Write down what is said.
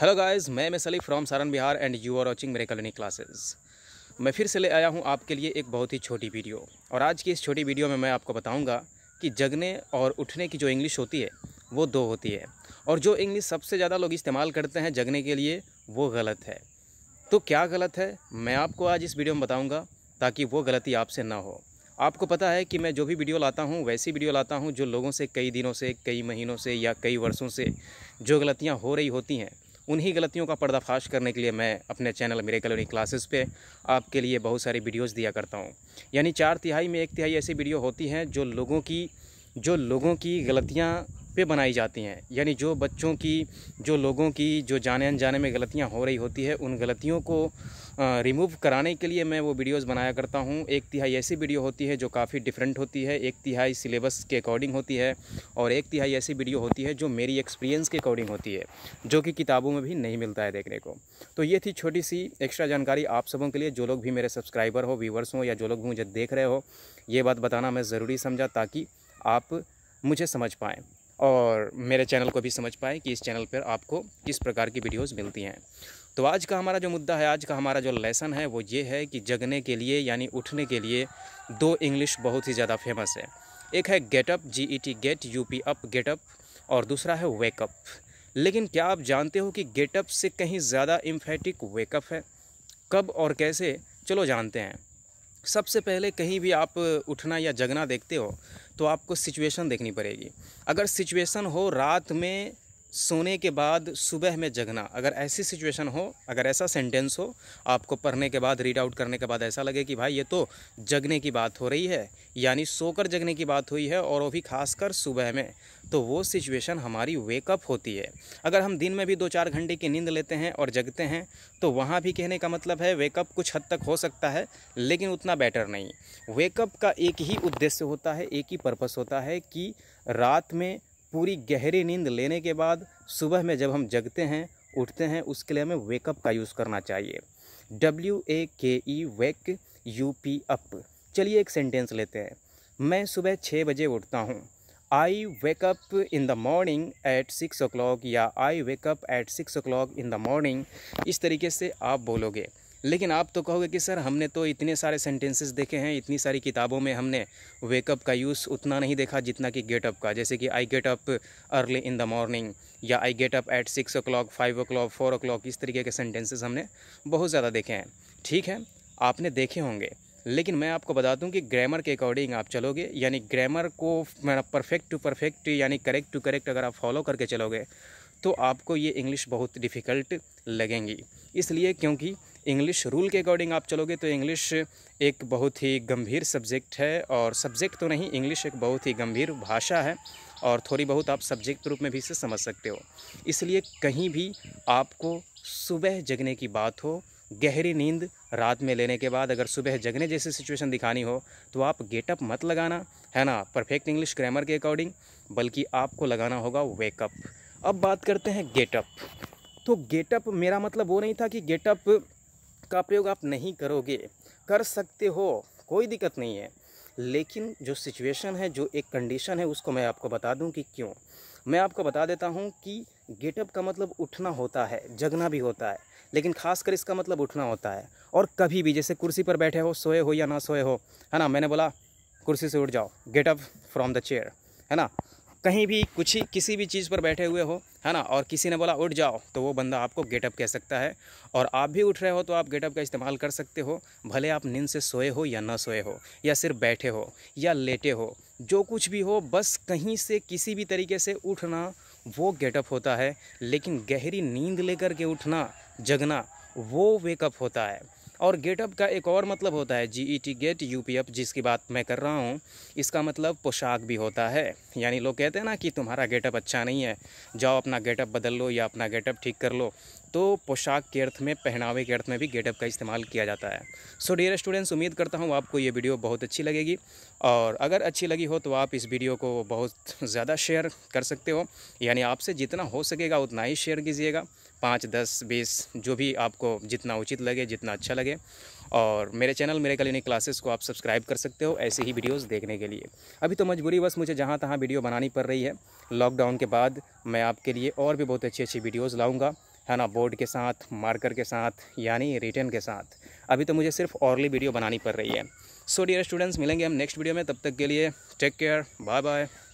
hello guys मैं मैं Salif from Saran Bihar and you are watching मेरे कलोनी क्लासेस मैं फिर से ले आया हूं आपके लिए एक बहुत ही छोटी वीडियो और आज की इस छोटी वीडियो में मैं आपको बताऊंगा कि जगने और उठने की जो इंग्लिश होती है वो दो होती है और जो इंग्लिश सबसे ज़्यादा लोग इस्तेमाल करते हैं जगने के लिए वो गलत है तो क्या गलत है मैं आपको आज इस वीडियो में बताऊँगा ताकि वो गलती आपसे ना हो आपको पता है कि मैं जो भी वीडियो लाता हूँ वैसी वीडियो लाता हूँ जो लोगों से कई दिनों से कई महीनों से या कई वर्षों से जो गलतियाँ हो रही होती हैं उन्हीं गलतियों का पर्दाफाश करने के लिए मैं अपने चैनल मेरे कलोनी क्लासेस पे आपके लिए बहुत सारी वीडियोस दिया करता हूँ यानी चार तिहाई में एक तिहाई ऐसी वीडियो होती हैं जो लोगों की जो लोगों की गलतियाँ पे बनाई जाती हैं यानी जो बच्चों की जो लोगों की जो जाने अनजाने में गलतियाँ हो रही होती है उन गलतियों को रिमूव कराने के लिए मैं वो वीडियोस बनाया करता हूँ एक तिहाई ऐसी वीडियो होती है जो काफ़ी डिफरेंट होती है एक तिहाई सिलेबस के अकॉर्डिंग होती है और एक तिहाई ऐसी वीडियो होती है जो मेरी एक्सपीरियंस के अकॉर्डिंग होती है जो कि किताबों में भी नहीं मिलता है देखने को तो ये थी छोटी सी एक्स्ट्रा जानकारी आप सबों के लिए जो लोग भी मेरे सब्सक्राइबर हो व्यूवर्स हों या जो लोग भी मुझे देख रहे हो ये बात बताना मैं ज़रूरी समझा ताकि आप मुझे समझ पाएँ और मेरे चैनल को भी समझ पाएँ कि इस चैनल पर आपको किस प्रकार की वीडियोज़ मिलती हैं तो आज का हमारा जो मुद्दा है आज का हमारा जो लेसन है वो ये है कि जगने के लिए यानी उठने के लिए दो इंग्लिश बहुत ही ज़्यादा फेमस है एक है get up G E T get U P up get up और दूसरा है वेकअप लेकिन क्या आप जानते हो कि गेटअप से कहीं ज़्यादा इम्फेटिक वेकअप है कब और कैसे चलो जानते हैं सबसे पहले कहीं भी आप उठना या जगना देखते हो तो आपको सिचुएशन देखनी पड़ेगी अगर सिचुएशन हो रात में सोने के बाद सुबह में जगना अगर ऐसी सिचुएशन हो अगर ऐसा सेंटेंस हो आपको पढ़ने के बाद रीड आउट करने के बाद ऐसा लगे कि भाई ये तो जगने की बात हो रही है यानी सोकर जगने की बात हुई है और वो भी खासकर सुबह में तो वो सिचुएशन हमारी वेकअप होती है अगर हम दिन में भी दो चार घंटे की नींद लेते हैं और जगते हैं तो वहाँ भी कहने का मतलब है वेकअप कुछ हद तक हो सकता है लेकिन उतना बेटर नहीं वेकअप का एक ही उद्देश्य होता है एक ही पर्पस होता है कि रात में पूरी गहरी नींद लेने के बाद सुबह में जब हम जगते हैं उठते हैं उसके लिए हमें वेकअप का यूज़ करना चाहिए W A K E wake U P up चलिए एक सेंटेंस लेते हैं मैं सुबह छः बजे उठता हूँ I wake up in the morning at six o'clock या I wake up at six o'clock in the morning इस तरीके से आप बोलोगे लेकिन आप तो कहोगे कि सर हमने तो इतने सारे सेंटेंसेस देखे हैं इतनी सारी किताबों में हमने वेकअप का यूज़ उतना नहीं देखा जितना कि गेटअप का जैसे कि I get up early in the morning या I get up at six o'clock five o'clock four o'clock इस तरीके के सेंटेंसेस हमने बहुत ज़्यादा देखे हैं ठीक है आपने देखे होंगे लेकिन मैं आपको बता दूं कि ग्रामर के अकॉर्डिंग आप चलोगे यानी ग्रामर को परफेक्ट टू परफेक्ट यानी करेक्ट टू करेक्ट अगर आप फॉलो करके चलोगे तो आपको ये इंग्लिश बहुत डिफ़िकल्ट लगेंगी इसलिए क्योंकि इंग्लिश रूल के अकॉर्डिंग आप चलोगे तो इंग्लिश एक बहुत ही गंभीर सब्जेक्ट है और सब्जेक्ट तो नहीं इंग्लिश एक बहुत ही गंभीर भाषा है और थोड़ी बहुत आप सब्जेक्ट रूप में भी इसे समझ सकते हो इसलिए कहीं भी आपको सुबह जगने की बात हो गहरी नींद रात में लेने के बाद अगर सुबह जगने जैसी सिचुएशन दिखानी हो तो आप गेटअप मत लगाना है ना परफेक्ट इंग्लिश ग्रामर के अकॉर्डिंग बल्कि आपको लगाना होगा वेकअप अब बात करते हैं गेटअप तो गेटअप मेरा मतलब वो नहीं था कि गेटअप का प्रयोग आप नहीं करोगे कर सकते हो कोई दिक्कत नहीं है लेकिन जो सिचुएशन है जो एक कंडीशन है उसको मैं आपको बता दूं कि क्यों मैं आपको बता देता हूं कि गेटअप का मतलब उठना होता है जगना भी होता है लेकिन खासकर इसका मतलब उठना होता है और कभी भी जैसे कुर्सी पर बैठे हो सोए हो या ना सोए हो है ना मैंने बोला कुर्सी से उठ जाओ गेटअप फ्रॉम द चेयर है ना कहीं भी कुछ ही किसी भी चीज़ पर बैठे हुए हो है ना और किसी ने बोला उठ जाओ तो वो बंदा आपको गेटअप कह सकता है और आप भी उठ रहे हो तो आप गेटअप का इस्तेमाल कर सकते हो भले आप नींद से सोए हो या ना सोए हो या सिर्फ बैठे हो या लेटे हो जो कुछ भी हो बस कहीं से किसी भी तरीके से उठना वो गेटअप होता है लेकिन गहरी नींद लेकर के उठना जगना वो वेकअप होता है और गेटअप का एक और मतलब होता है जीईटी e गेट यूपीएफ जिसकी बात मैं कर रहा हूँ इसका मतलब पोशाक भी होता है यानी लोग कहते हैं ना कि तुम्हारा गेटअप अच्छा नहीं है जाओ अपना गेटअप बदल लो या अपना गेटअप ठीक कर लो तो पोशाक के अर्थ में पहनावे के अर्थ में भी गेटअप का इस्तेमाल किया जाता है सो डियर स्टूडेंट्स उम्मीद करता हूँ आपको ये वीडियो बहुत अच्छी लगेगी और अगर अच्छी लगी हो तो आप इस वीडियो को बहुत ज़्यादा शेयर कर सकते हो यानी आपसे जितना हो सकेगा उतना ही शेयर कीजिएगा पाँच दस बीस जो भी आपको जितना उचित लगे जितना अच्छा लगे लगे और मेरे चैनल मेरे कलिनिक क्लासेस को आप सब्सक्राइब कर सकते हो ऐसे ही वीडियोस देखने के लिए अभी तो मजबूरी बस मुझे जहाँ तहाँ वीडियो बनानी पड़ रही है लॉकडाउन के बाद मैं आपके लिए और भी बहुत अच्छी अच्छी वीडियोज़ लाऊँगा है ना बोर्ड के साथ मार्कर के साथ यानी रिटर्न के साथ अभी तो मुझे सिर्फ औरली वीडियो बनानी पड़ रही है सो डियर स्टूडेंट्स मिलेंगे हम नेक्स्ट वीडियो में तब तक के लिए टेक केयर बाय बाय